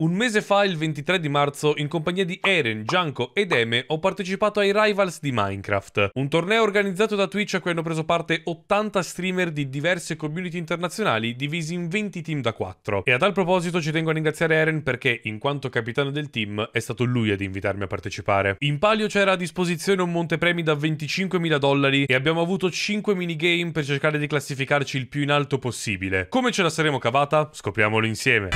Un mese fa, il 23 di marzo, in compagnia di Eren, Gianco ed Eme, ho partecipato ai Rivals di Minecraft, un torneo organizzato da Twitch a cui hanno preso parte 80 streamer di diverse community internazionali divisi in 20 team da 4. E a tal proposito ci tengo a ringraziare Eren perché, in quanto capitano del team, è stato lui ad invitarmi a partecipare. In palio c'era a disposizione un montepremi da 25.000 dollari e abbiamo avuto 5 minigame per cercare di classificarci il più in alto possibile. Come ce la saremo cavata? Scopriamolo insieme.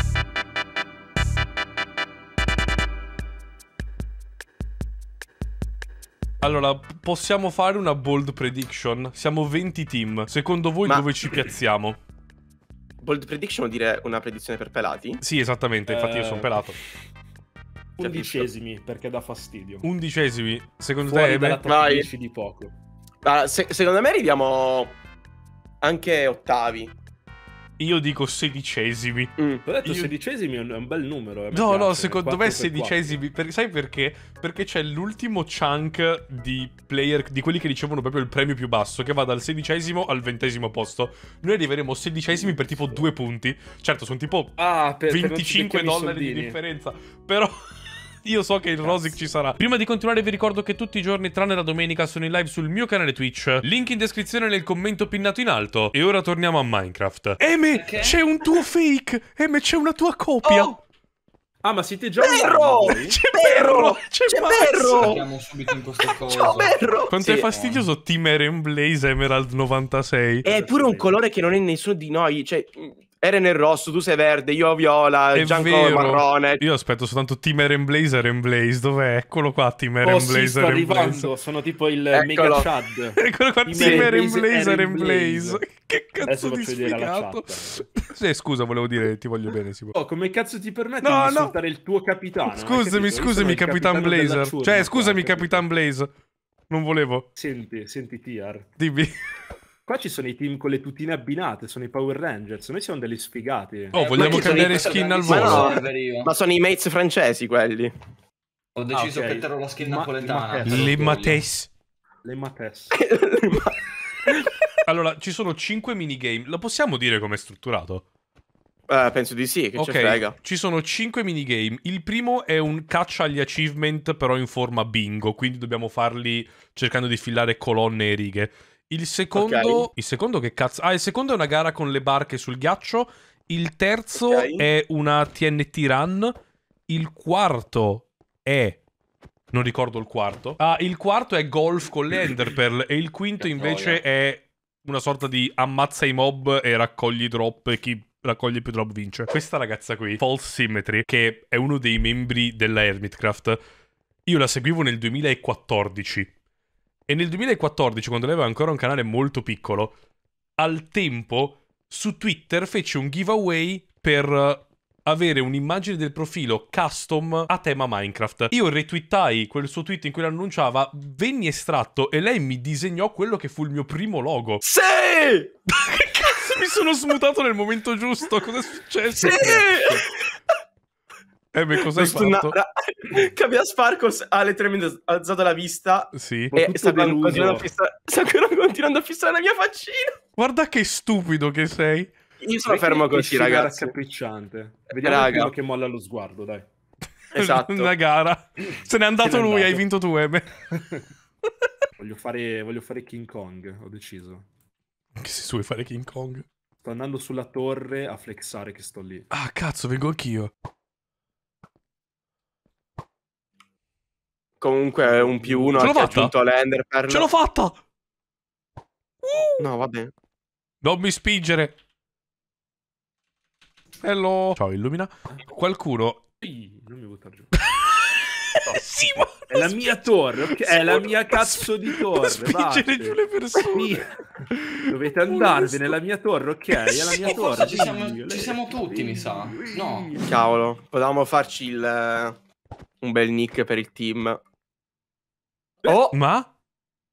Allora, possiamo fare una bold prediction. Siamo 20 team. Secondo voi Ma... dove ci piazziamo? Bold prediction vuol dire una predizione per pelati? Sì, esattamente. Infatti, eh... io sono eh, pelato. Undicesimi, perché dà fastidio. Undicesimi, secondo Fuori te? Vai. di poco. Allora, ah, se secondo me arriviamo anche ottavi. Io dico sedicesimi. Mm, ho detto Io... sedicesimi è un, bel numero. Eh, no, no, secondo me sedicesimi. Per, sai perché? Perché c'è l'ultimo chunk di player, di quelli che ricevono proprio il premio più basso, che va dal sedicesimo al ventesimo posto. Noi arriveremo sedicesimi per tipo due punti. Certo, sono tipo ah, per, 25 per dollari di differenza. Però... Io so che il Rosic ci sarà. Prima di continuare vi ricordo che tutti i giorni, tranne la domenica, sono in live sul mio canale Twitch. Link in descrizione nel commento pinnato in alto. E ora torniamo a Minecraft. Eme, okay. c'è un tuo fake! Eme, c'è una tua copia! Oh. Ah, ma siete già Perro! C'è Perro! C'è Perro! C'è subito in Perro! Quanto sì. è fastidioso Team Eren Blaze Emerald 96. È pure un colore che non è nessuno di noi. Cioè, Eren è rosso, tu sei verde, io viola, è Gianco vero. è marrone. Io aspetto soltanto Team Eren Blaze, Eren Blaze, dov'è? Eccolo qua, Team Eren oh, Blaze, sì, sto Eren Blaze. sono tipo il Eccolo. Mega Chad. Eccolo qua, Team, Team Eren Blaze, Eren Blaze. Che cazzo di sfigato. sì, scusa, volevo dire, ti voglio bene, Simo. Oh, come cazzo ti permette no, di insultare il tuo capitano? Scusami, scusami, Capitan Blazer. Cioè, scusami, Capitan Blaze. Non volevo. Senti, senti Tiar. Dimmi. Qua ci sono i team con le tutine abbinate, sono i Power Rangers, noi siamo degli sfigati. Oh, eh, vogliamo cambiare skin al volo? Ma, no, ma sono i mates francesi quelli. Ho deciso ah, okay. che la skin ma- napoletana. Le mates. Le mates. allora, ci sono 5 minigame. Lo possiamo dire come è strutturato? Uh, penso di sì, che okay. ci frega. Ci sono 5 minigame. Il primo è un caccia agli achievement, però in forma bingo, quindi dobbiamo farli cercando di filare colonne e righe. Il secondo, okay. il secondo che cazzo? Ah, il secondo è una gara con le barche sul ghiaccio. Il terzo okay. è una TNT run. Il quarto è. Non ricordo il quarto. Ah, il quarto è golf con le Enderpearl. e il quinto invece è una sorta di ammazza i mob e raccogli drop. E chi raccoglie più drop vince. Questa ragazza qui, False Symmetry, che è uno dei membri della Hermitcraft. Io la seguivo nel 2014 e nel 2014, quando lei aveva ancora un canale molto piccolo, al tempo su Twitter fece un giveaway per eh, avere un'immagine del profilo custom a tema Minecraft. Io retweetai quel suo tweet in cui l'annunciava, venni estratto e lei mi disegnò quello che fu il mio primo logo. Sì! che cazzo mi sono smutato nel momento giusto? cosa è successo? Sì! Eh, ma cosa hai fatto? Cabia Sparkles ha letteralmente alzato la vista. Sì. E sta continuando, fissa... sta continuando a fissare la mia faccina. Guarda che stupido che sei. Io sono fermo così, ragazzi. Era raccapricciante. Vediamo Raga. che molla lo sguardo, dai. Esatto. Una gara. Se n'è andato Se lui, andato. hai vinto tu, Ebe. Eh, voglio, fare, voglio fare King Kong, ho deciso. Che si vuoi fare King Kong? Sto andando sulla torre a flexare che sto lì. Ah, cazzo, vengo anch'io. Comunque mm. un più uno. ha l'ho l'Ender per Ce l'ho fatta. Uh! No, vabbè. Non mi spingere. Hello. Ciao, illumina. Qualcuno. non mi buttare giù. Simone, è la mia torre, okay? è la mia cazzo di torre. Spingere giù le persone. Dovete andarvi nella mia torre, ok? È la mia torre. Ci siamo, ci siamo tutti, mi sa. No. Cavolo, potevamo farci il, eh, un bel nick per il team. Oh, ma?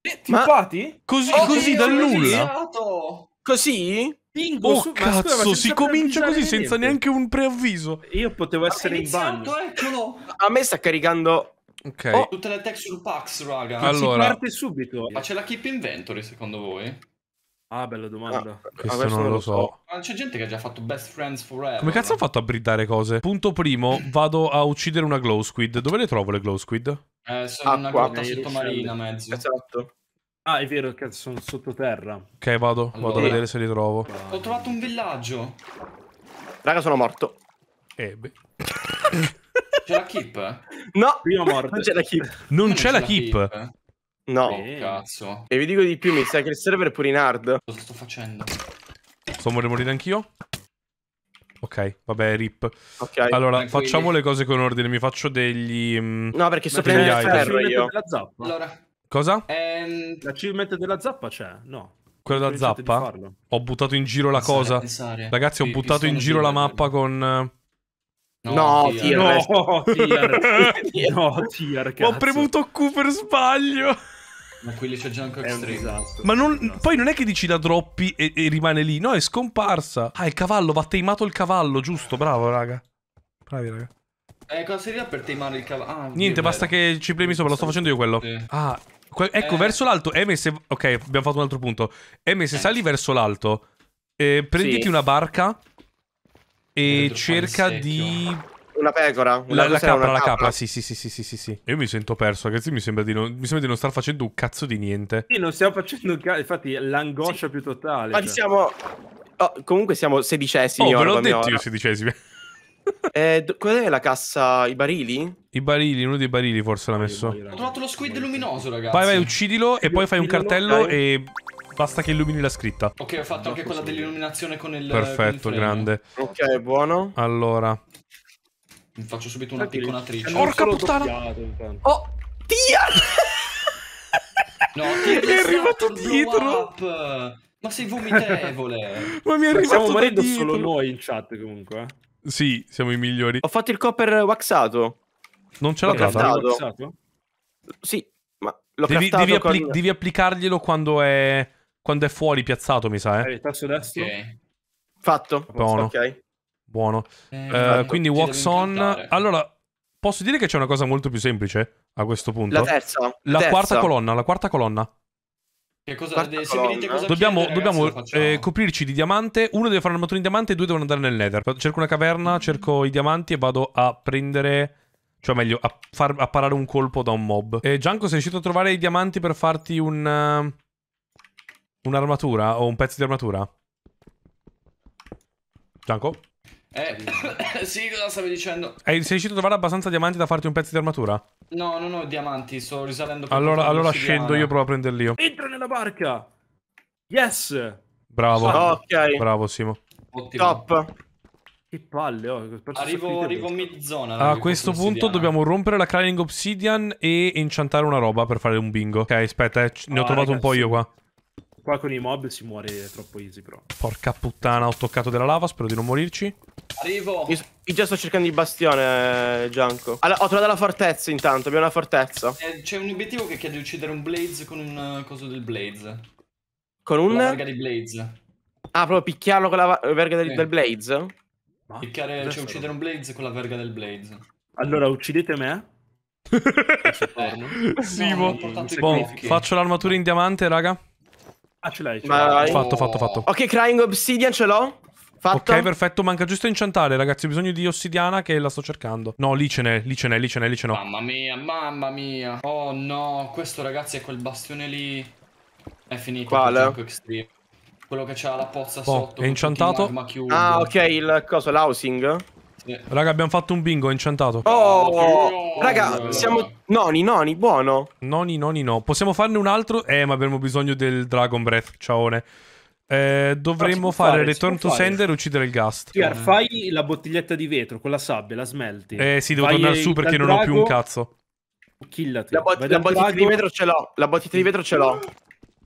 Eh, Tippati? Così, oh, così dal nulla? Così? Bingo, oh, su, cazzo, scusa, si comincia così niente. senza neanche un preavviso. Io potevo essere in bagno. Eccolo. A me sta caricando Ok. Oh. Tutte le texture packs, raga. Allora, si parte subito. Ma c'è la keep inventory secondo voi? Ah, bella domanda. Ah, questo non, non lo so. so. c'è gente che ha già fatto Best Friends Forever. Come cazzo no? fatto a bridare cose? Punto primo, vado a uccidere una glow squid. Dove le trovo le glow squid? Eh, sono Acqua, una grotta sottomarina, mezzo. Esatto. Ah, è vero che sono sottoterra. Ok, vado, allora. vado a vedere se li trovo. Ho trovato un villaggio. Raga, sono morto. Eh, beh. C'è la keep? No, prima morte. Non c'è la keep. Non, non c'è la keep. keep. No. Beh, oh, cazzo. E vi dico di più, mi sa che il server è pure in hard. Cosa sto facendo? Sto morendo morire anch'io? Ok, vabbè, rip. Okay, allora, tranquilli. facciamo le cose con ordine. Mi faccio degli... Mm, no, perché sto prendendo il ferro io. Della zappa. Allora. Cosa? Ehm... L'achievement della zappa c'è? No. Quello della zappa? Ho buttato in giro la cosa. Ragazzi, sì, ho buttato in giro la mappa con... Eh, No, no, tier. No, tier. tier. no, tier cazzo. Ho premuto Q per sbaglio. Ma quelli c'è già anche Extreme. Ma non, poi non è che dici la droppi e, e, rimane lì, no, è scomparsa. Ah, il cavallo, va teimato il cavallo, giusto, bravo, raga. Bravi, raga. Eh, cosa serve per teimare il cavallo? Ah, Niente, basta che ci premi sopra, lo sto facendo io quello. Sì. Ah, que ecco, eh. verso l'alto. M, se... Ok, abbiamo fatto un altro punto. M, se eh. sali verso l'alto, eh, prenditi sì. una barca e cerca di... Una pecora? Una la, la capra, una la capra, capra. Sì, sì, sì, sì, sì, sì, Io mi sento perso, ragazzi, mi sembra di non, mi sembra di non star facendo un cazzo di niente. Sì, non stiamo facendo un cazzo, infatti l'angoscia sì. più totale. Ma cioè. siamo... Oh, comunque siamo sedicesimi. Oh, ve l'ho detto ora. io sedicesimi. Eh, qual è la cassa? I barili? I barili, uno dei barili forse l'ha messo. Ho trovato lo squid luminoso, ragazzi. Vai, vai, uccidilo e poi fai un cartello e Basta che illumini la scritta. Ok, ho fatto anche quella dell'illuminazione con il Perfetto, con il grande. Ok, buono. Allora. Mi faccio subito una picconatrice. Porca puttana! oh! Tia! no, ti è arrivato dietro! Ma sei vomitevole! Ma mi è arrivato Stiamo morendo dietro. solo noi in chat comunque. Eh. Sì, siamo i migliori. Ho fatto il copper waxato. Non ce l'ho cazzato. Sì, ma l'ho devi, devi, appli con... devi applicarglielo quando è quando è fuori piazzato, mi sa, eh. eh Il tasto destro. Okay. Fatto. Buono. Ok. Buono. Eh, eh fatto. quindi walks on. Allora, posso dire che c'è una cosa molto più semplice eh, a questo punto? La terza. La terza. quarta colonna, la quarta colonna. Che cosa, de- cosa dobbiamo, chiede, dobbiamo ragazzi, eh, coprirci di diamante. Uno deve fare un'armatura in diamante e due devono andare nel nether. Cerco una caverna, mm. cerco i diamanti e vado a prendere. Cioè, meglio, a, far, a parare un colpo da un mob. E Gianco, sei riuscito a trovare i diamanti per farti un. Un'armatura o un pezzo di armatura? Gianco? Eh, sì, cosa stavi dicendo? Eh, sei riuscito a trovare abbastanza diamanti da farti un pezzo di armatura? No, non ho diamanti, sto risalendo per Allora, allora scendo io provo a prenderli io. Entra nella barca! Yes! Bravo. Oh, ok. Bravo, Simo. Ottimo. Top. Che palle, oh. Arrivo, arrivo mid-zona. A questo punto dobbiamo rompere la Crying Obsidian e enchantare una roba per fare un bingo. Ok, aspetta, eh. ne ho ah, trovato ragazzi. un po' io qua. Qua con i mob si muore troppo easy, però. Porca puttana, ho toccato della lava, spero di non morirci. Arrivo! Io, già sto cercando il bastione, Gianco. Allora, ho trovato la fortezza intanto, abbiamo una fortezza. Eh, c'è un obiettivo che chiede di uccidere un Blaze con un eh, coso del Blaze. Con un... La verga di Blaze. Ah, proprio picchiarlo con la verga del, eh. del Blaze? Ma Picchiare, cioè uccidere un Blaze con la verga del Blaze. Allora, uccidete me? Simo, sì, no, bon, boh, faccio l'armatura in diamante, raga. Ah, ce l'hai. ce Vai. Fatto, fatto, fatto. Ok, Crying Obsidian ce l'ho. Fatto. Ok, perfetto. Manca giusto incantare, ragazzi. Ho bisogno di ossidiana che la sto cercando. No, lì ce n'è, lì ce n'è, lì ce n'è, lì ce n'è. Mamma mia, mamma mia. Oh no, questo ragazzi è quel bastione lì. È finito. Quale? Quello che c'ha la pozza oh, sotto. È incantato. Ah, ok, il coso, l'housing. Raga, abbiamo fatto un bingo incantato. Oh, oh, raga, siamo noni, noni, buono. Noni, noni, no. Possiamo farne un altro? Eh, ma abbiamo bisogno del Dragon Breath, ciaone. Eh, dovremmo fare, fare return to fare. sender e uccidere il ghast. Cioè, fai la bottiglietta di vetro con la sabbia, la smelti. Eh sì, devo fai tornare su perché non drago... ho più un cazzo. Killati. La, bot- la bottiglietta di vetro ce l'ho. La bottiglietta di vetro ce l'ho.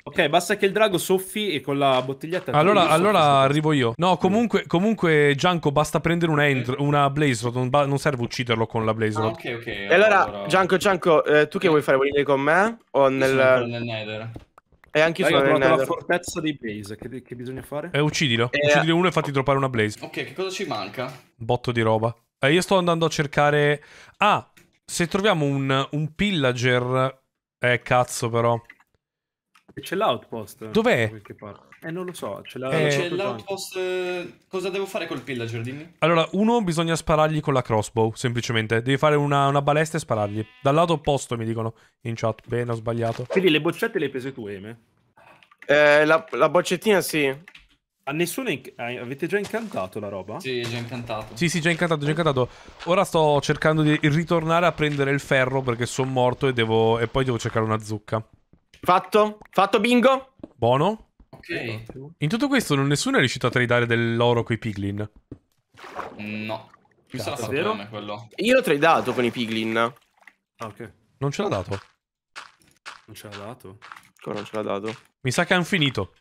Ok, basta che il drago soffi e con la bottiglietta... Allora, allora arrivo io. No, comunque, comunque Gianco, basta prendere un end, una blaze non, non, serve ucciderlo con la blaze ah, ok, ok. E allora, Gianco, Gianco, eh, tu che vuoi fare? Vuoi venire con me? O nel... nel nether. E anche io sono ho trovato la fortezza dei blaze. Che, che bisogna fare? Eh, uccidilo. Eh... Uccidilo uno e eh. fatti droppare una blaze. Ok, che cosa ci manca? Botto di roba. Eh, io sto andando a cercare... Ah, se troviamo un, un pillager... Eh, cazzo però. C'è l'outpost. Dov'è? Eh, non lo so. Eh, c'è, la... eh, c'è l'outpost. Eh, cosa devo fare col pillager? Dimmi. Allora, uno, bisogna sparargli con la crossbow. Semplicemente. Devi fare una, una balestra e sparargli. Dal lato opposto, mi dicono in chat. Bene, ho sbagliato. Quindi le boccette le hai prese tu, Eme? Eh, la, la boccettina, sì. A nessuno inc- ah, avete già incantato la roba? Sì, già incantato. Sì, sì, già incantato, già incantato. Ora sto cercando di ritornare a prendere il ferro perché sono morto e, devo... e poi devo cercare una zucca. Fatto? Fatto bingo? Buono. Ok. In tutto questo non nessuno è riuscito a tradare dell'oro con i piglin? No. Mi sarà stato vero? quello. Io l'ho tradato con i piglin. Ah, ok. Non ce l'ha dato. Non ce l'ha dato? Come non ce l'ha dato? Mi sa che hanno finito.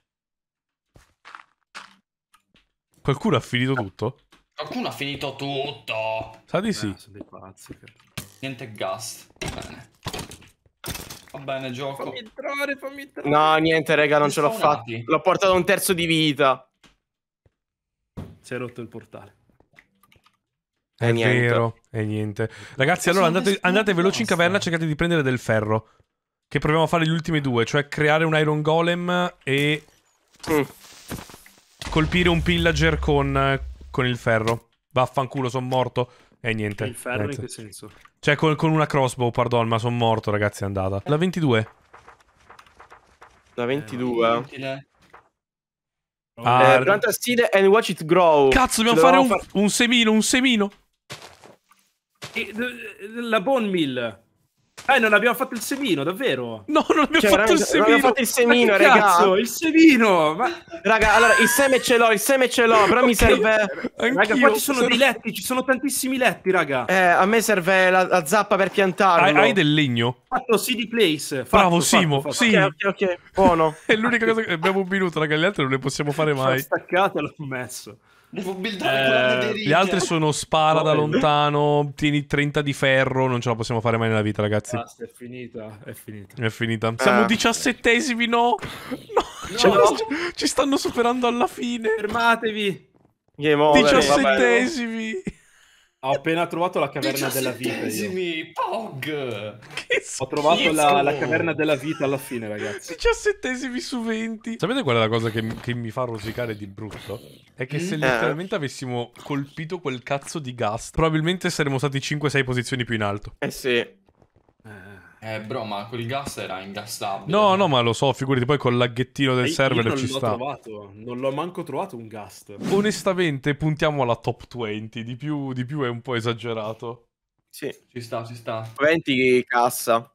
Qualcuno ha finito tutto? Qualcuno ha finito tutto. Sa di sì. Eh, Niente gas. Bene. Va bene, gioco. Fammi entrare, fammi entrare. No, niente, raga, non ce l'ho fatta L'ho portato a un terzo di vita. Si è rotto il portale. È, è niente. vero, è niente. Ragazzi, allora andate, andate veloci in caverna, cercate di prendere del ferro. Che proviamo a fare gli ultimi due, cioè creare un Iron Golem e... Mm. Colpire un pillager con, con il ferro. Vaffanculo, sono morto. E eh, niente. Il ferro niente. in che senso? Cioè con, con una crossbow, pardon, ma sono morto ragazzi, è andata. La 22. La 22. Eh, ah, eh, plant a seed and watch it grow. Cazzo, dobbiamo fare un, far... un semino, un semino. Eh, la bone mill. Eh, non abbiamo fatto il semino, davvero? No, non abbiamo cioè, fatto il semino. Non abbiamo fatto il semino, ma ragazzo. Il semino. Ma... Raga, allora, il seme ce l'ho, il seme ce l'ho, però okay. mi serve... Raga, qua ci sono Sar... dei letti, ci sono tantissimi letti, raga. Eh, a me serve la, la zappa per piantarlo. Hai, hai del legno? Fatto CD Place. Fatto, Bravo, Simo, fatto, fatto. sì. Ok, ok, ok, buono. È l'unica cosa che abbiamo un minuto, raga, le altre non le possiamo fare mai. Staccate l'ho messo. Devo buildare eh, Gli altri sono spara oh, da lontano, tieni 30 di ferro, non ce la possiamo fare mai nella vita, ragazzi. Basta, è finita, è finita. È finita. Ah. Siamo eh. diciassettesimi, no? No, no. Cioè, no, ci stanno superando alla fine. Fermatevi. Diciassettesimi. Ho appena trovato la caverna della vita. Io. Pog! Che schifo. Ho trovato la, la, caverna della vita alla fine, ragazzi. Diciassettesimi su 20. Sapete qual è la cosa che, che mi fa rosicare di brutto? È che se mm. letteralmente avessimo colpito quel cazzo di gas, probabilmente saremmo stati 5-6 posizioni più in alto. Eh sì. Eh, bro, ma quel gas era ingassabile. No, no, ma lo so, figurati, poi col laghettino del Ehi, server ci sta. non l'ho Trovato, non l'ho manco trovato un gas. Onestamente, puntiamo alla top 20, di più, di più è un po' esagerato. Sì. Ci sta, ci sta. 20 cassa.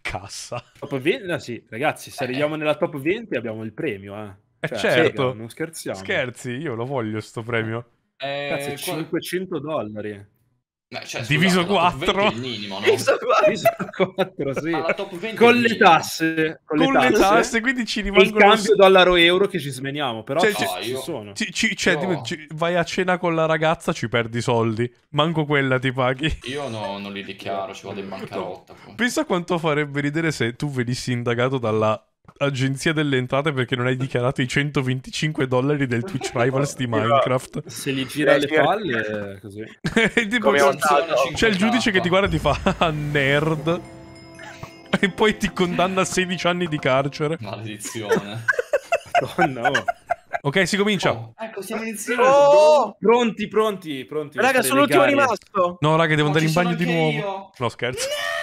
Cassa. Top 20, no, sì, ragazzi, se eh. arriviamo nella top 20 abbiamo il premio, eh. Eh cioè, certo. Ragazzi, non scherziamo. Scherzi, io lo voglio sto premio. Eh, Cazzo, 500 dollari. Ma, cioè, scusate, diviso 4 minimo, no? 4 sì. con le tasse con, con le, tasse, tasse, quindi ci rimangono il cambio s- dollaro euro che ci smeniamo però cioè, no, ci, cioè, sono ci, ci, cioè, io... ti, vai a cena con la ragazza ci perdi soldi manco quella ti paghi io no, non li dichiaro ci vado in bancarotta poi. pensa quanto farebbe ridere se tu venissi indagato dalla agenzia delle entrate perché non hai dichiarato i 125 dollari del Twitch Rivals di esatto. Minecraft. Se li gira eh, le palle, così. tipo, c'è, c'è il giudice che ti guarda e ti fa ah, nerd. E poi ti condanna a 16 anni di carcere. Maledizione. oh no. Ok, si comincia. Oh, ecco, siamo iniziando. Oh! Pronti, pronti, pronti. Raga, sono l'ultimo rimasto. No, raga, devo andare in bagno di nuovo. Io. No, scherzo. No!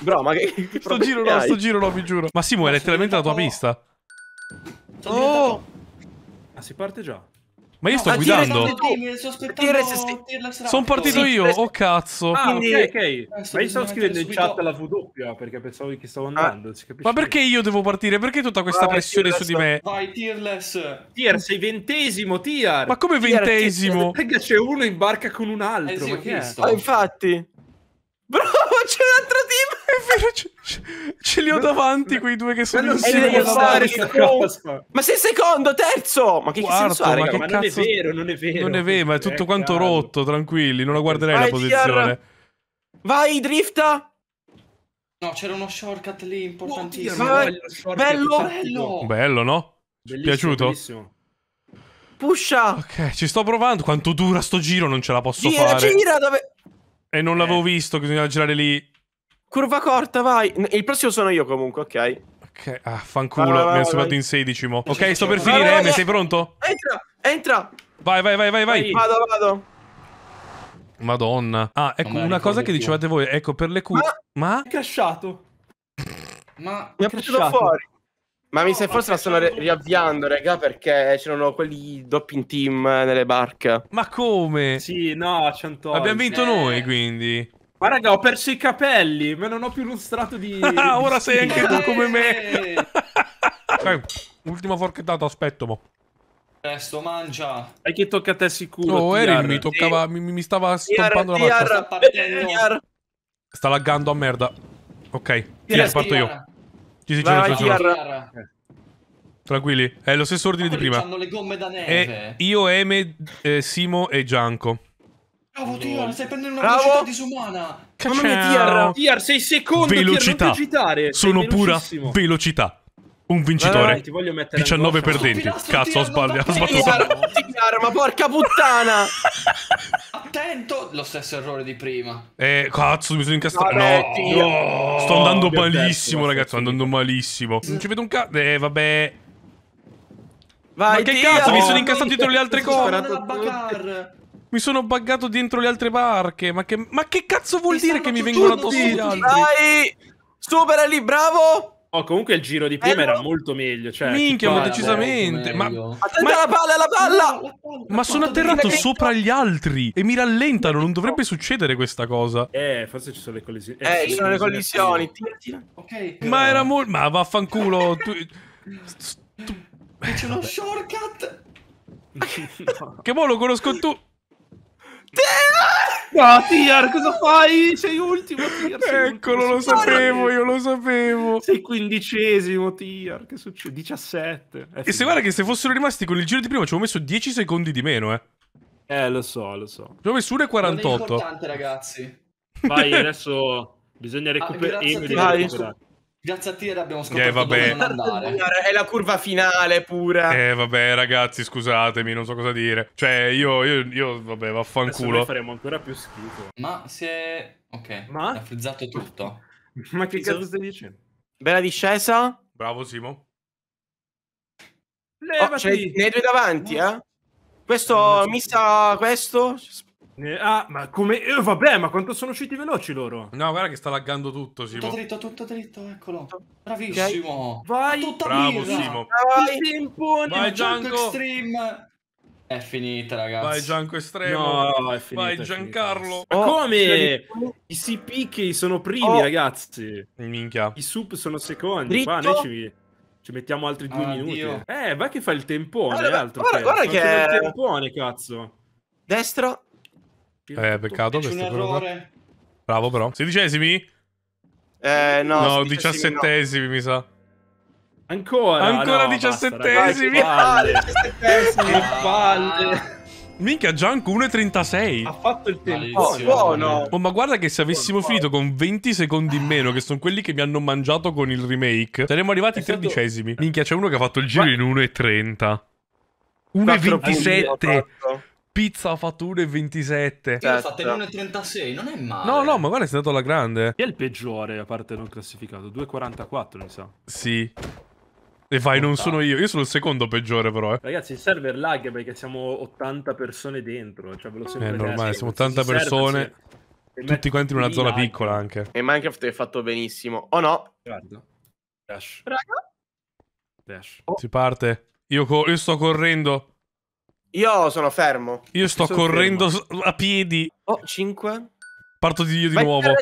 Bro, ma che... che sto giro no, sto giro no, vi giuro. Massimo, è letteralmente la tua pista. Oh! Ma si parte già. Ma io sto ma ah, guidando. Sono partito sì, io, oh cazzo. Ah, Quindi... ok, ok. Eh, ma io stavo scrivendo in chat la W perché pensavo che stavo ah. andando. Ah. Ma perché io devo partire? Perché tutta questa Vai, pressione su di me? Vai, Tearless. Tier, sei ventesimo, Tier. Ma come ventesimo? Perché c'è uno in barca con un altro. Eh, sì, ma che è? Ah, infatti. Bravo, c'è un altro team! È vero, ce, li ho davanti quei due che sono insieme. Non fare Ma sei secondo, terzo! Ma che, Quarto, che senso ma ha? Che ma cazzo... non è vero, non è vero. Non è vero, ma è eh, tutto è quanto caro. rotto, tranquilli, non la guarderei Vai, la posizione. GR. Vai, drifta! No, c'era uno shortcut lì importantissimo. Oh, bello, bello. bello, no? Bellissimo, Piaciuto? Bellissimo. Pusha! Ok, ci sto provando. Quanto dura sto giro, non ce la posso gira, fare. Gira, gira, dove... E non eh. l'avevo eh. visto, che bisognava girare lì. Curva corta, vai. Il prossimo sono io comunque, ok. Ok, ah, fanculo, vai, vai, mi sono salvato in sedicimo. Ok, sto per finire, vai, vai, sei pronto? Entra, entra. Vai, vai, vai, vai, vai. Vado, vado. Madonna. Ah, ecco, una cosa che dicevate voi, ecco, per le cure... Ma? Ma? È crashato. Ma... Mi ha preso fuori. Ma mi sa forse la stanno ri- riavviando, raga, perché c'erano quelli doppi in team eh, nelle barche. Ma come? Sì, no, 100 Abbiamo vinto eh. noi, quindi. Ma raga, ho perso i capelli, ma non ho più strato di... Ah, ora sei anche tu come me! okay, eh. ultima forchettata, aspetto, mo'. Presto, mangia. E che tocca a te sicuro? No, oh, Eri mi toccava. Mi, mi stava stompando la faccia. Sta laggando a merda. Ok, TR, TR parto io. Sì, sì, vai, ce vai, eh. Tranquilli, è lo stesso ordine di prima. Hanno le gomme da eh, neve. È io, Eme, eh, Simo e Gianco. Bravo Tiar, stai prendendo una Bravo. velocità disumana. Cacciao. Mamma mia Tiar, Tiar, sei secondo, velocità. Tiar, Sono pura velocità. Un vincitore. Vai, vai, 19 perdenti. Cazzo, ho sbagliato. Tiar, ma porca puttana. attento, lo stesso errore di prima. Eh, cazzo, mi sono incastrato. no, no, sto andando Dio malissimo, perso, ragazzi. Sto andando malissimo. Non ci vedo un cazzo. Eh, vabbè. Vai, Ma che Dio, cazzo, no, mi sono incastrato dietro le altre cose. Mi sono buggato dentro le altre barche. Ma che, ma che cazzo vuol dire che mi vengono addosso gli altri? Dai! Supera lì, bravo! oh, comunque il giro di prima eh, era no. molto meglio. Cioè, Minchia, ma decisamente. Ma, ma, la palla, la palla! Ma sono atterrato sopra gli altri e mi rallentano. Non dovrebbe succedere questa cosa. Eh, forse ci sono le collisioni. Eh, eh ci sono le collisioni. Tira, tira. Okay. Ma era molto. Ma vaffanculo. tu... tu... C'è uno shortcut. che buono conosco tu. Tira! No, Tiar, cosa fai? Sei ultimo, Tiar. Sei Eccolo, lo sapevo, io lo sapevo. Sei quindicesimo, Tiar. Che succede? 17. Eh, e se guarda che se fossero rimasti con il giro di prima ci avevo messo 10 secondi di meno, eh. Eh, lo so, lo so. Ci ho messo 1,48. È importante, ragazzi. Vai, adesso bisogna ah, recuperare. Ah, Grazie Piazza Tiera abbiamo scoperto eh, vabbè. È la curva finale pura. Eh vabbè ragazzi scusatemi, non so cosa dire. Cioè io, io, io vabbè vaffanculo. Adesso faremo ancora più schifo. Ma si è... Ok, Ma? ha frizzato tutto. Ma che cazzo stai dicendo? Bella discesa. Bravo Simo. Levati. Oh, ne hai due davanti, eh? Questo mi sa questo ah, ma come... Eh, vabbè, ma quanto sono usciti veloci loro? No, guarda che sta laggando tutto, Simo. Tutto dritto, tutto dritto, eccolo. Bravissimo. Okay. Vai. Tutta Bravo, birra. Simo. Vai, Simpone. Vai, Gianco. Extreme. È finita, ragazzi. Vai, Gianco Estremo. No, è finita, Vai, Giancarlo. Ma oh, come? I CP che sono primi, oh. ragazzi. Minchia. I sup sono secondi. Dritto. Qua noi ci... Ci mettiamo altri due ah, minuti. Dio. Eh, vai che fa il tempone. Allora, altro guarda, guarda che... Il tempone, cazzo. Destro, eh, peccato questo. Un errore. Qua. Bravo però. Sedicesimi? Eh, no. No, diciassettesimi no. mi sa. Ancora? Ancora no, diciassettesimi? Basta, che palle. Minchia, Gianco 1,36. Ha fatto il tempo. buono. Oh, ma guarda che se avessimo buono, finito con 20 secondi in meno, che sono quelli che mi hanno mangiato con il remake, saremmo arrivati ai tredicesimi. Stato... Minchia, c'è uno che ha fatto il giro in 1,30. 1,27 pizza ha fatto 1,27. Io ho fatto 1,36, non è male. No, no, ma guarda, è stato alla grande. Chi è il peggiore, a parte non classificato? 2,44, mi sa. Sì. E vai, non sono io, io sono il secondo peggiore però, eh. Ragazzi, il server lag perché siamo 80 persone dentro, cioè ve lo sento. È eh, normale, siamo 80 persone, serve, tutti quanti in una zona lag. piccola anche. E Minecraft è fatto benissimo, o oh, no? Guarda. Dash. Raga. Dash. Oh. Si parte. Io, io sto correndo. Io sono fermo. Io sto sono correndo fermo. a piedi. Oh, 5. Parto di io di vai, nuovo.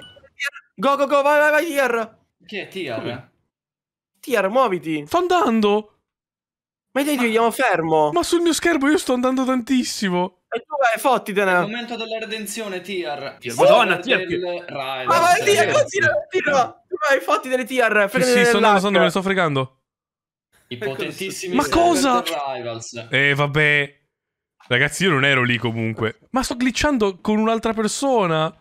Go, go, go, vai, vai, vai, Tier. Chi è Tier? Mm. Tier, muoviti. Sto andando. Ma io ti vediamo fermo. Ma sul mio schermo io sto andando tantissimo. E tu vai, eh, fottitene. Il momento della redenzione, Tier. Madonna, Tier. Del... Tier. Ma vai, Tier, continua, continua. Tu vai, fotti delle Tier. Sì, sì, sto andando, sto andando, me ne sto fregando. I ecco, potentissimi Ma cosa? Rivals. Eh, vabbè. Ragazzi, io non ero lì comunque. Ma sto glitchando con un'altra persona.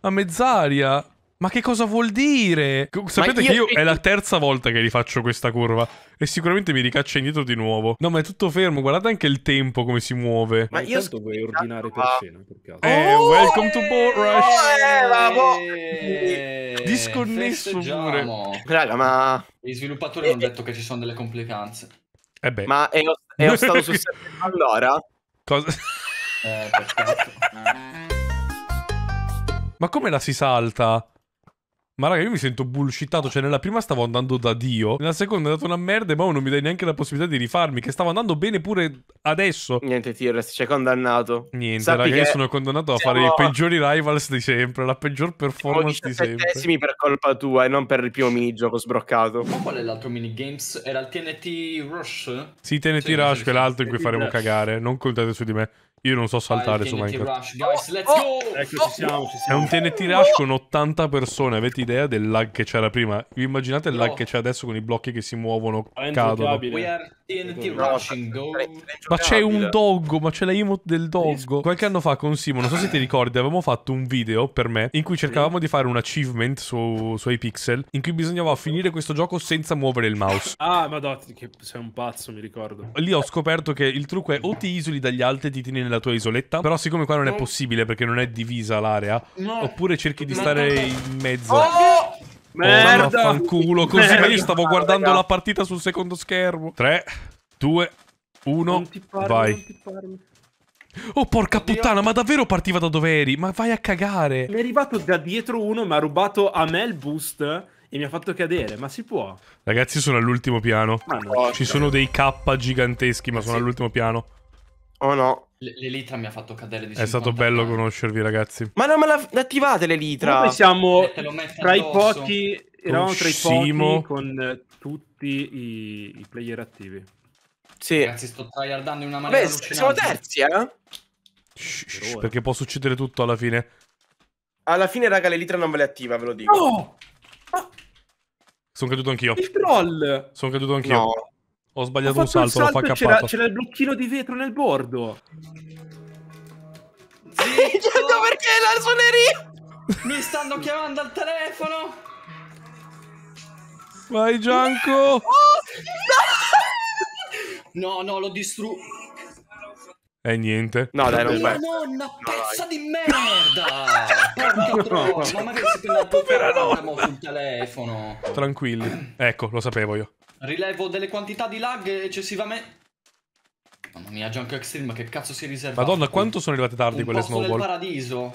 A mezz'aria. Ma che cosa vuol dire? Sapete io... che io è la terza volta che rifaccio questa curva. E sicuramente mi ricaccia indietro di nuovo. No, ma è tutto fermo. Guardate anche il tempo come si muove. Ma, ma io sto vuoi ordinare per cena, per caso. Eh, oh, welcome eh, to Boat eh, Rush. Oh, eh, eh, Disconnesso pure. Raga, ma... Gli sviluppatori hanno eh, eh. detto che ci sono delle complicanze. Eh beh. Ma è, è stato su... allora... Cosa? Eh, Ma come la si salta? Ma raga, io mi sento bullshittato. Cioè, nella prima stavo andando da Dio. Nella seconda è andata una merda. E ma non mi dai neanche la possibilità di rifarmi. Che stavo andando bene pure adesso. Niente, Tirrest, sei condannato. Niente, Sappi raga, io sono condannato a fare i peggiori rivals di sempre. La peggior performance di sempre. Siamo per colpa tua e non per il primo minigioco sbroccato. Ma qual è l'altro minigames? Era il TNT Rush? Sì, TNT sì, Rush, sì, quell'altro sì, in cui faremo cagare. Non contate su di me. Io non so saltare su Minecraft. Rush, guys, oh, oh, ecco, ci oh, siamo, ci siamo. È un TNT Rush con 80 persone. Avete idea del lag che c'era prima? Vi immaginate il lag che c'è adesso con i blocchi che si muovono, cadono. We are TNT no, Rushing cioè, Dog. Ma c'è un eh. doggo, ma c'è la emote del doggo. Qualche anno fa con Simo, non so se ti ricordi, avevamo fatto un video per me in cui cercavamo di fare un achievement su, sui pixel in cui bisognava finire questo gioco senza muovere il mouse. Ah, madonna, che sei un pazzo, mi ricordo. Lì ho scoperto che il trucco è o ti isoli dagli altri e ti tieni nella tua isoletta, però siccome qua non è possibile perché non è divisa l'area, no. oppure cerchi di stare in mezzo. Oh! Oh, Merda! Oh, culo così, Merda. io stavo guardando Merda. la partita sul secondo schermo. 3, 2, 1, vai. Oh porca Oddio. puttana, ma davvero partiva da dove eri? Ma vai a cagare. Mi è arrivato da dietro uno, mi ha rubato a me il boost e mi ha fatto cadere, ma si può? Ragazzi, sono all'ultimo piano. Ci sono dei K giganteschi, ma sono sì. all'ultimo piano. Oh no. L'elitra mi ha fatto cadere di È stato bello anni. Eh. conoscervi, ragazzi. Ma non me la l'attivate l'elitra? Noi siamo tra i pochi. Eravamo tra i pochi con tutti i, i player attivi. Sì. Ragazzi, sto tryhardando in una maniera. Beh, siamo terzi, eh? Shh, shh, perché può succedere tutto alla fine. Alla fine, raga, l'elitra non ve le attiva, ve lo dico. No! Ah. Sono caduto anch'io. Il troll! Sono caduto anch'io. No. Ho sbagliato ho un salto, salto l'ho fa c'era, c'era, il blocchino di vetro nel bordo. Dicendo perché la suoneria? Mi stanno chiamando al telefono. Vai Gianco. Oh, no! no, no, l'ho distrutto. E eh, niente. No, dai, non vai. nonna, no, pezza dai. di merda! Porca troia, ma magari si prende la tua sul telefono. Tranquilli. Ecco, lo sapevo io. Rilevo delle quantità di lag eccessivamente... Mamma mia, Junk Extreme, ma che cazzo si riserva? Madonna, quanto sono arrivate tardi Un quelle snowball? Un paradiso.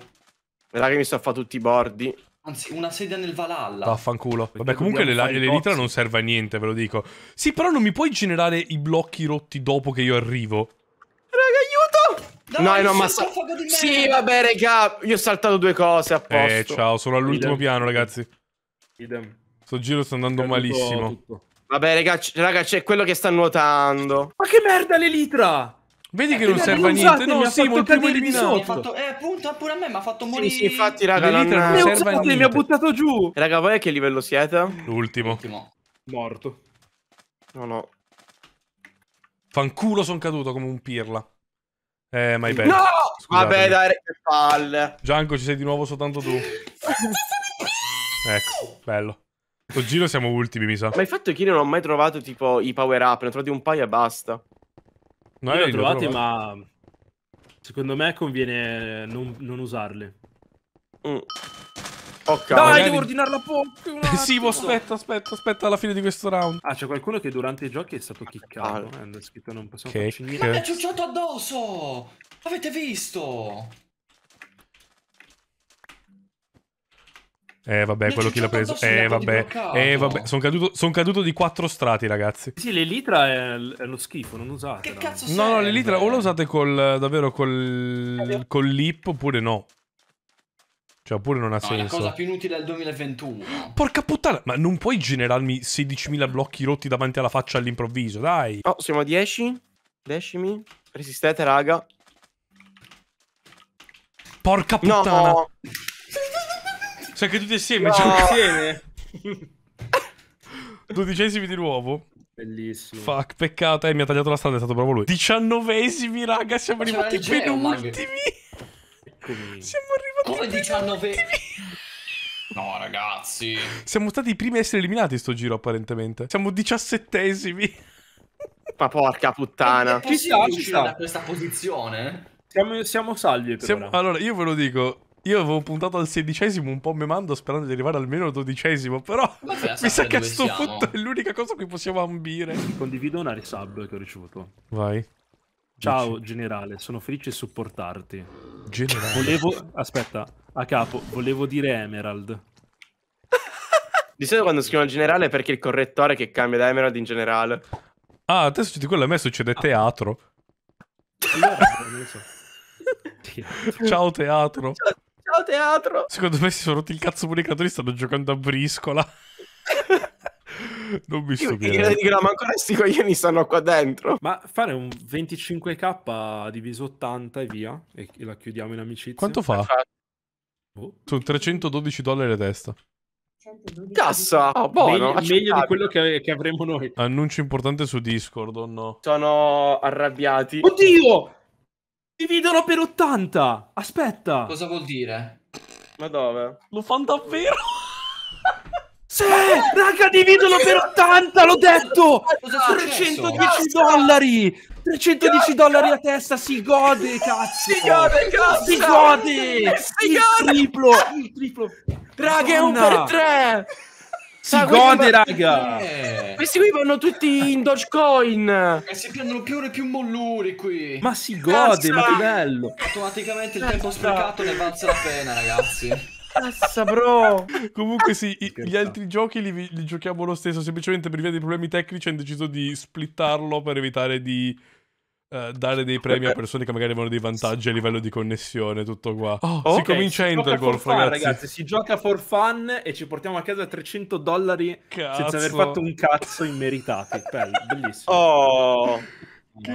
Guarda che mi sto a fare tutti i bordi. Anzi, una sedia nel Valhalla. Vaffanculo. Perché Vabbè, comunque l'elitra non serve a niente, ve lo dico. Sì, però non mi puoi generare i blocchi rotti dopo che io arrivo. Raga, aiuto! Dai, no, no, ma... Sì, vabbè, raga, io ho saltato due cose a eh, posto. Eh, ciao, sono all'ultimo piano, ragazzi. Idem. Sto giro sta andando Caduto malissimo. Tutto. Vabbè, ragazzi, raga, c'è quello che sta nuotando. Ma che merda l'elitra! Vedi eh, che non serve a niente. No, sì, ma il primo eliminato. Fatto... Eh, appunto, pure a me mi ha fatto morire. Sì, sì infatti, raga, non, non serve a niente. Mi ha buttato giù. Raga, voi a che livello siete? L'ultimo. L'ultimo. Morto. No, no. Fanculo, sono caduto come un pirla. Eh, my bad. No! Vabbè, dai, che palle. Gianco, ci sei di nuovo soltanto tu. ecco, bello. Questo giro siamo ultimi, mi sa. Ma il fatto è che io non ho mai trovato tipo i power up, ne ho trovati un paio e basta. No, io li ho trovati, ma secondo me conviene non, non usarli. Mm. Oh, Dai, devo ordinare la pompa. sì, aspetta, aspetta, aspetta alla fine di questo round. Ah, c'è qualcuno che durante i giochi è stato ah, chiccato. Ah, eh, scritto non possiamo farci niente. Ma mi ha ciucciato addosso! Avete visto? Eh vabbè, quello chi l'ha preso. Eh, eh vabbè, eh vabbè, sono caduto, son caduto, di quattro strati, ragazzi. Sì, l'elitra è, è lo schifo, non usate. Che cazzo No, serve? no, l'elitra o la usate col, davvero col, col lip oppure no. Cioè, oppure non ha no, senso. È la cosa più inutile del 2021. Porca puttana, ma non puoi generarmi 16.000 blocchi rotti davanti alla faccia all'improvviso, dai. No, oh, siamo a 10. Decimi. Resistete, raga. Porca puttana. No. Sono anche tutti insieme. No. insieme. Dodicesimi di nuovo. Bellissimo. Fuck, peccato, eh, mi ha tagliato la strada, è stato bravo lui. Diciannovesimi, raga, siamo arrivati penultimi. Come? Siamo arrivati Come diciannove... No, ragazzi. Siamo stati i primi a essere eliminati sto giro, apparentemente. Siamo diciassettesimi. Ma porca puttana. Ci sta, ci sta. da questa posizione? Siamo, siamo salvi per siamo, Allora, io ve lo dico, io avevo puntato al sedicesimo un po' memando sperando di arrivare almeno al dodicesimo, però mi sa che a sto punto è l'unica cosa che possiamo ambire. Condivido una resub che ho ricevuto. Vai. Ciao Dici. generale, sono felice di supportarti. Generale. Volevo... Aspetta, a capo, volevo dire Emerald. Di solito quando scrivono generale è perché il correttore che cambia da Emerald in generale. Ah, adesso te succede quello, a me succede teatro. Io, non so. Ciao teatro. Ciao al teatro. Secondo me si sono rotti il cazzo pure i creatori, stanno giocando a briscola. non mi stupirei. ma ancora sti coglioni stanno qua dentro. Ma fare un 25k diviso 80 e via, e la chiudiamo in amicizia. Quanto fa? Oh. Sono 312 dollari a testa. Cassa, ah, oh, buono, meglio, meglio di quello che, che, avremo noi. Annuncio importante su Discord, o no? Sono arrabbiati. Oddio! Dividono per 80! Aspetta! Cosa vuol dire? Ma dove? Lo fanno davvero? sì! Raga, dividono per 80, l'ho detto! 310 dollari! 310 dollari a testa, si gode, cazzo! Si gode, cazzo! Si gode! Si gode! Il triplo! Il triplo! Raga, è un per tre! si ah, gode, raga. Eh. Questi qui vanno tutti in Dogecoin. E eh, si prendono più ore più molluri qui. Ma si gode, Cazza. ma che bello. Automaticamente il tempo sprecato ne valse la pena, ragazzi. Cazza, bro. Comunque, sì, Scherzo. gli altri giochi li, li, giochiamo lo stesso. Semplicemente per via dei problemi tecnici hanno deciso di splittarlo per evitare di eh, dare dei premi a persone che magari avevano dei vantaggi a livello di connessione, tutto qua. Oh, okay, si comincia a ragazzi. ragazzi. Si gioca for fun e ci portiamo a casa 300 dollari cazzo. senza aver fatto un cazzo immeritato bellissimo. Oh.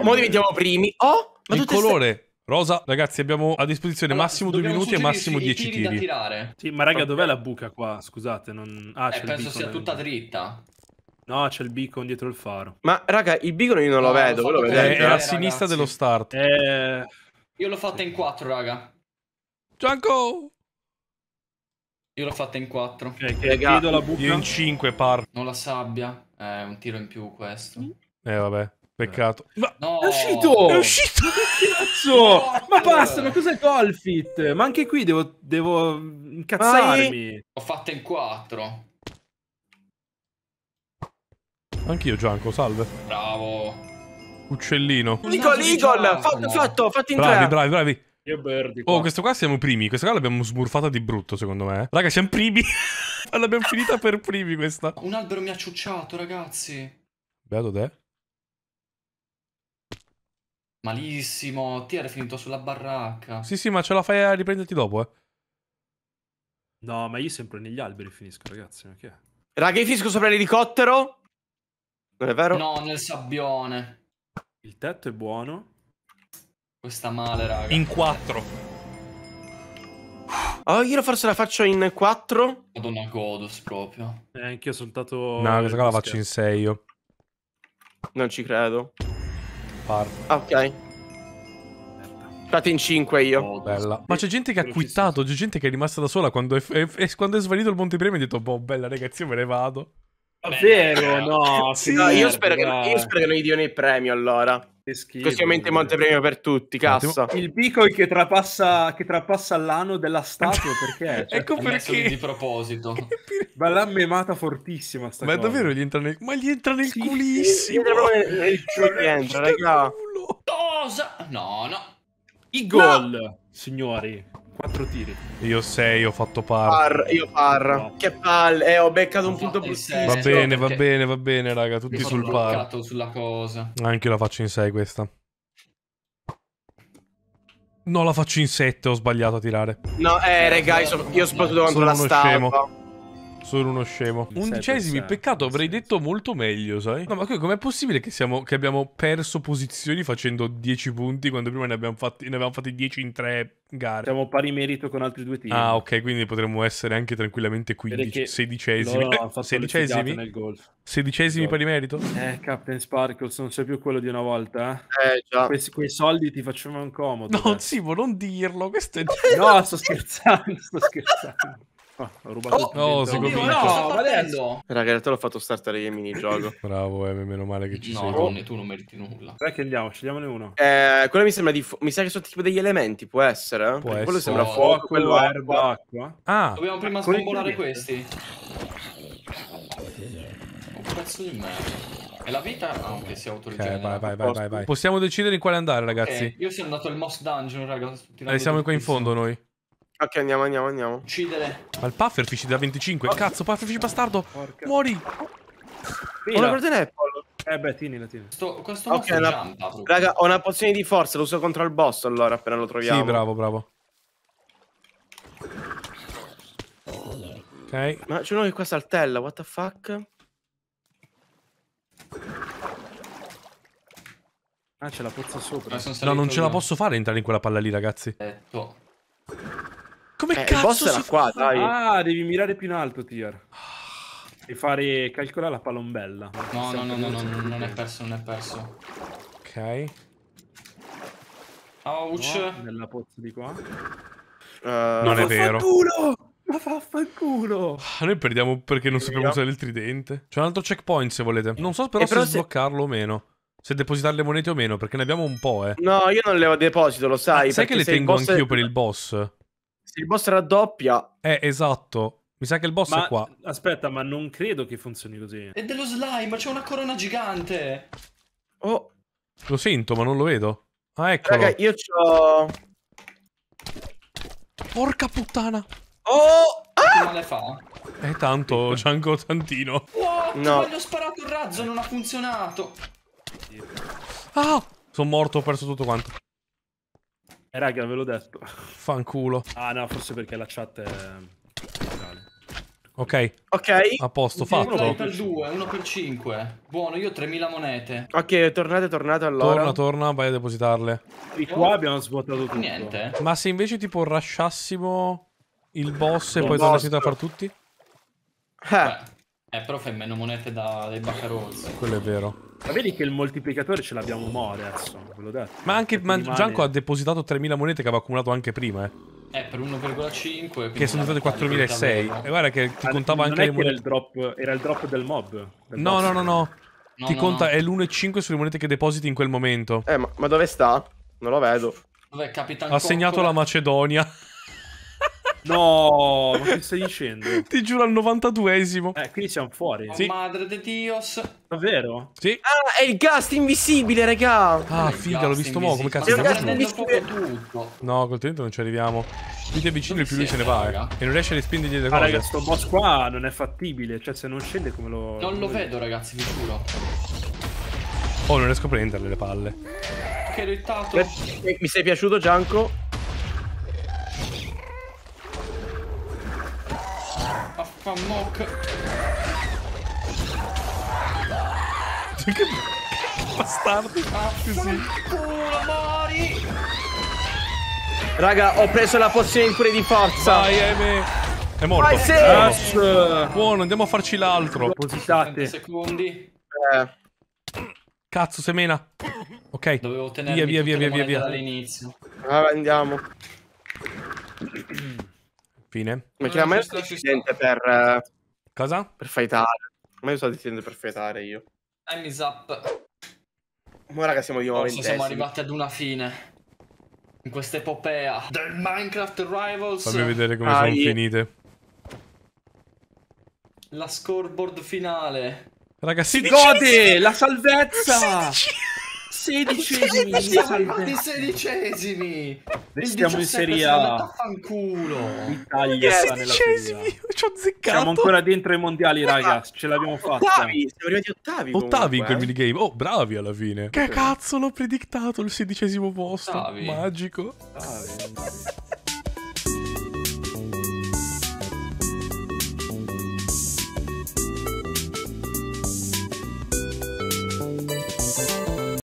Ora diventiamo primi. Oh, ma il colore... Sta... Rosa, ragazzi, abbiamo a disposizione allora, massimo due minuti e massimo dieci tiri. tiri. Sì, ma raga, dov'è la buca qua? Scusate, non... Ah, eh, penso sia tutta dritta. No, c'è il beacon dietro il faro. Ma raga, il beacon io non lo no, vedo. Lo è, vedete, eh, è a ragazzi. sinistra dello start. Eh... Io l'ho fatta in 4, raga. Gianco! Io l'ho fatta in 4. Okay, eh, che raga, la buca. Io in 5 par. Non la sabbia. È eh, un tiro in più questo. Eh, vabbè. Peccato. Ma no! è uscito! È uscito! Ma Cazzo! No! ma basta, ma cos'è Golfit? Ma anche qui devo, devo incazzarmi. Ho fatto in 4. Anch'io Gianco, salve. Bravo. Uccellino. Eagle, Eagle! Fatto, fatto, fatto in bravi, tre. Bravi, bravi, bravi. Io Birdie. Qua. Oh, questo qua siamo primi. Questa qua l'abbiamo smurfata di brutto, secondo me. Raga, siamo primi. l'abbiamo finita per primi questa. Un albero mi ha ciucciato, ragazzi. Beato te. Malissimo. Ti era finito sulla barracca. Sì, sì, ma ce la fai a riprenderti dopo, eh. No, ma io sempre negli alberi finisco, ragazzi. Perché? Raga, io finisco sopra l'elicottero. Non è vero? No, nel sabbione. Il tetto è buono. Questa male, raga. In 4. Oh, ah, io forse la faccio in 4. Madonna, Godos proprio. Eh, anch'io ho soltanto... No, questa qua la faccio in 6 io. Non ci credo. Parto. Ah, ok. Fate in 5 io. Oh, bella. Ma c'è gente che ha quittato, c'è gente che è rimasta da sola quando è, è, è, quando è svanito il montepremi e ha detto, boh, bella ragazzi, io me ne vado. Davvero? No, sì, no io, spero che, io, spero che, non gli diano il premio allora. Schifo, Così aumenta il montepremio per tutti, cassa. Il Bitcoin che trapassa, che trapassa l'anno della statua, perché? Cioè, ecco perché. Di proposito. Ma l'ha memata fortissima sta Ma cosa. davvero gli entra nel... Ma gli entra nel sì, culissimo! Gli entra raga. Cosa? No, no. I gol, no. signori. Quattro tiri. Io 6, ho fatto par. par io par. No. Che palle. Eh, ho beccato un ho punto più. Va bene, va bene, va bene, raga. Tutti sul par. sulla cosa. Anche io la faccio in 6 questa. No, la faccio in 7, ho sbagliato a tirare. No, eh, ragazzi, io, ho sbattuto contro Sono la stampa. Scemo. Sono uno scemo. Undicesimi, peccato, avrei detto molto meglio, sai? No, ma com'è possibile che, siamo, che abbiamo perso posizioni facendo 10 punti quando prima ne abbiamo fatti, ne abbiamo fatti 10 in 3 gare? Siamo pari merito con altri due team. Ah, ok, quindi potremmo essere anche tranquillamente 15, 16 no, no, sedicesimi. Nel golf. Sedicesimi pari merito? Eh, Captain Sparkles, non sei più quello di una volta. Eh, eh già. Questi, quei soldi ti facevano un comodo. No, cioè. Simo, non dirlo. Questo è... no, sto scherzando, sto scherzando. Ah, oh, si no, no, no, ma adesso. Raga, in l'ho fatto startare io minigioco. Bravo, eh, meno male che ci no, sei. No, tu. tu non meriti nulla. Dai che andiamo, scegliamone uno. Eh, quello mi sembra di mi sa che sono tipo degli elementi, può essere? Può essere. Quello sembra no, oh, fuoco, quello erba, acqua. Ah. Dobbiamo prima ah, sbombolare questi. Un pezzo di merda. E la vita? Ah, ok, si autoregenera. Okay, vai, vai, vai, vai, vai. Possiamo decidere in quale andare, ragazzi. Okay, io sono andato al Moss Dungeon, ragazzi. Eh, siamo qua in fondo noi. Ok, andiamo, andiamo, andiamo. Uccidere. Ma il Pufferfish da 25. Oh. Cazzo, Pufferfish bastardo. Porca. Muori. Ho una Golden Eh beh, tienila, tienila. Sto, questo okay, una... Giampa, Raga, ho una pozione di forza, lo uso contro il boss allora, appena lo troviamo. Sì, bravo, bravo. Ok. Ma c'è uno che qua saltella, what the fuck? Ah, c'è la pozza sopra. No, non ce la posso fare entrare in quella palla lì, ragazzi. Eh, boh. Come eh, cazzo? Il boss era qua, dai. Ah, devi mirare più in alto, Tier. E fare. calcolare la palombella. No, no, no, no, no, non è perso, non è perso. Ok. Ah, ouch. No, nella pozza di qua. Uh, non è vero. Culo! Ma vaffanculo! Noi perdiamo perché non sappiamo usare il tridente. C'è un altro checkpoint se volete. Non so però, eh, però se, se sbloccarlo o meno. Se depositare le monete o meno, perché ne abbiamo un po', eh. No, io non le ho deposito, lo sai. Ma sai che le tengo boss... anch'io per il boss? il boss raddoppia. Eh, esatto. Mi sa che il boss ma, è qua. Aspetta, ma non credo che funzioni così. È dello slime, c'è una corona gigante. Oh. Lo sento, ma non lo vedo. Ah, ecco. Raga, io c'ho... Porca puttana. Oh! Ah! Come le fa? Eh, tanto, c'è ancora Tantino. What? No. Ma gli ho sparato il razzo, non ha funzionato. Ah! Sono morto, ho perso tutto quanto. Eh, raga, ve l'ho detto. Fanculo. Ah, no, forse perché la chat è... Ok. Ok. A posto, fatto. 1 per 2, 1 per 5. Buono, io ho 3000 monete. Ok, tornate, tornate allora. Torna, torna, vai a depositarle. Di qua abbiamo svuotato tutto. Niente. Ma se invece tipo rasciassimo il boss e il poi tornassimo a far tutti? Eh. eh, però fai meno monete da, dai baccarozzi. Quello è vero. Ma vedi che il moltiplicatore ce l'abbiamo mo adesso, ve l'ho detto. Ma anche cioè, ma rimane... Gianco ha depositato 3.000 monete che aveva accumulato anche prima, eh. Eh, per 1,5. Che sono state 4.600. E guarda che ti ah, contava anche le monete. Era il, drop, era il drop del mob. Del no, no, no, no, no. Ti no, conta, no. è l'1,5 sulle monete che depositi in quel momento. Eh, ma, ma dove sta? Non lo vedo. Dov'è Capitan Ha segnato la Macedonia. No, ma che stai dicendo? Ti giuro al 92esimo. Eh, qui siamo fuori. Sì. Madre di Dios. Davvero? Sì. Ah, è il ghast invisibile, raga. Ah, figa, l'ho visto mo, come cazzo. Ma ghast invisibile tutto. No, col tenente non ci arriviamo. Più ti avvicini, più lui se ne va, eh. E non riesce a respingergli le ah, cose. raga, sto boss qua non è fattibile, cioè se non scende come lo... Non lo vedo, ragazzi, vi giuro. Oh, non riesco a prenderle le palle. Che rittato. Mi sei piaciuto, Gianco? Fa un mock. Cioè, che bastardo. così. Culo, mori. Raga, ho preso la pozione di cure di forza. Vai, Eme. È morto. Vai, sì. yes. Buono, andiamo a farci l'altro. Positate. secondi. Eh. Cazzo, semena. Ok. Dovevo tenere via, via, via, via, via. dall'inizio. Allora andiamo. Fine. Ma che a me sono per... Cosa? Per fightare. A me sono deficiente per fightare io. Time is up. Ma raga siamo di nuovo Forse siamo eh, arrivati ad una fine. In questa epopea del Minecraft Rivals. Fammi vedere come ah, sono finite. La scoreboard finale. Raga, si gode! La salvezza! 16 sedicesimi, di sedicesimi. Noi in Serie A. L'Italia sta nella sedicesimi, ci ho azzeccato. Siamo ancora dentro ai mondiali, ragazzi, ce l'abbiamo fatta. Ottavi, siamo arrivati ottavi. Ottavi in quel eh. minigame. Oh, bravi alla fine. Che cazzo, l'ho predictato il sedicesimo posto. Magico. Ottavi.